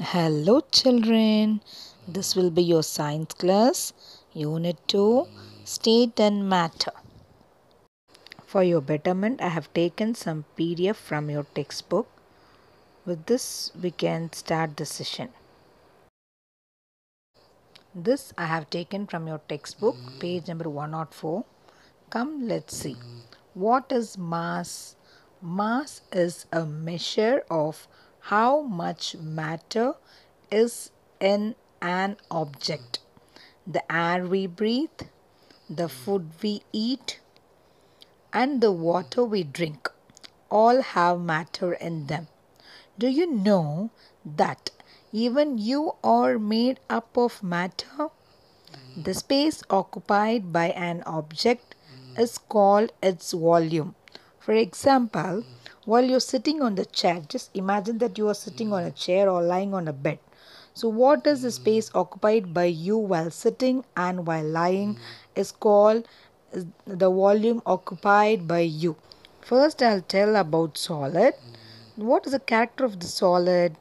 Hello children, this will be your science class, unit 2, state and matter. For your betterment, I have taken some PDF from your textbook. With this, we can start the session. This I have taken from your textbook, page number 104. Come, let's see. What is mass? Mass is a measure of how much matter is in an object. The air we breathe, the food we eat, and the water we drink all have matter in them. Do you know that even you are made up of matter? The space occupied by an object is called its volume. For example, while you're sitting on the chair. Just imagine that you are sitting on a hmm. chair or lying on a bed. So, what is the hmm. space occupied by you while sitting and while lying hmm. is called the volume occupied by you. First, I'll tell about solid. What is the character of the solid?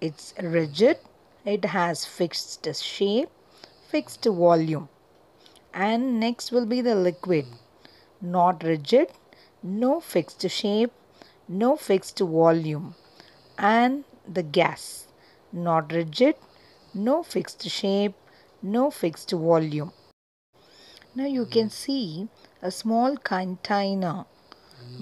It's rigid, it has fixed shape, fixed volume. And next will be the liquid. Not rigid, no fixed shape, no fixed volume and the gas not rigid no fixed shape no fixed volume now you can hmm. see a small container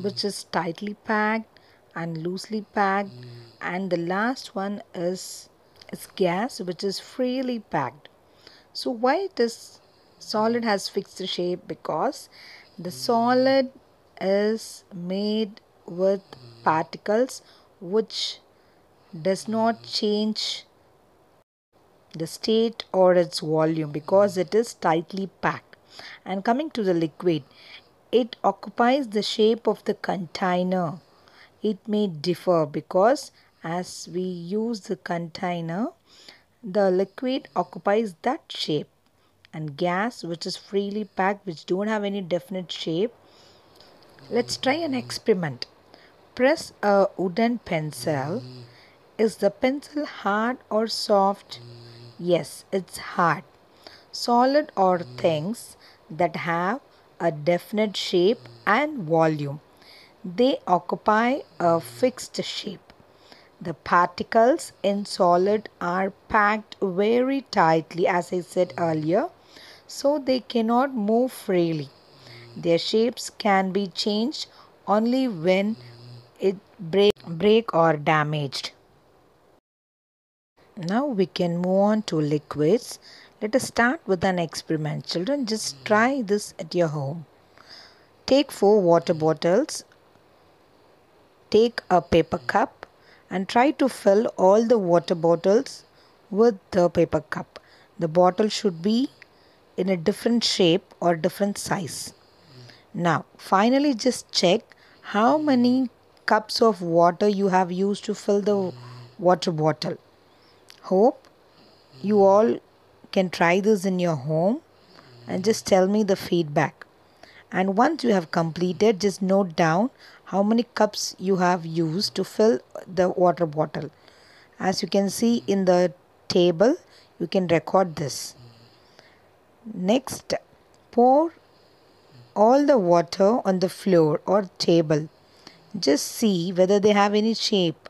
which is hmm. tightly packed and loosely packed hmm. and the last one is is gas which is freely packed so why it is solid has fixed shape because the solid is made with particles which does not change the state or its volume because it is tightly packed. And coming to the liquid, it occupies the shape of the container. It may differ because as we use the container, the liquid occupies that shape and gas which is freely packed which don't have any definite shape. Let's try an experiment press a wooden pencil. Is the pencil hard or soft? Yes, it's hard. Solid are things that have a definite shape and volume. They occupy a fixed shape. The particles in solid are packed very tightly, as I said earlier, so they cannot move freely. Their shapes can be changed only when it break, break or damaged. Now we can move on to liquids. Let us start with an experiment. Children, just try this at your home. Take four water bottles. Take a paper cup and try to fill all the water bottles with the paper cup. The bottle should be in a different shape or different size. Now, finally just check how many cups of water you have used to fill the water bottle. Hope you all can try this in your home and just tell me the feedback. And once you have completed, just note down how many cups you have used to fill the water bottle. As you can see in the table, you can record this. Next, pour all the water on the floor or table just see whether they have any shape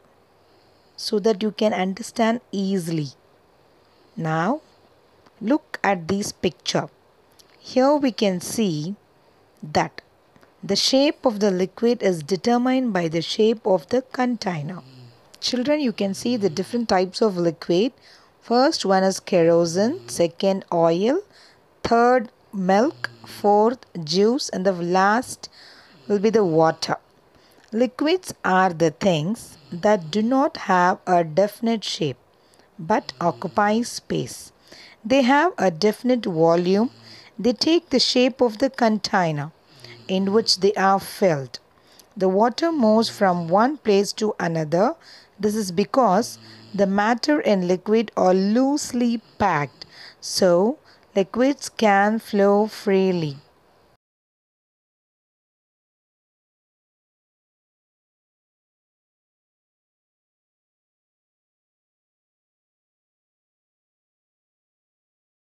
so that you can understand easily. Now look at this picture. Here we can see that the shape of the liquid is determined by the shape of the container. Children, you can see the different types of liquid. First one is kerosene, second oil, third milk, fourth juice and the last will be the water. Liquids are the things that do not have a definite shape but occupy space. They have a definite volume. They take the shape of the container in which they are filled. The water moves from one place to another. This is because the matter and liquid are loosely packed. So, liquids can flow freely.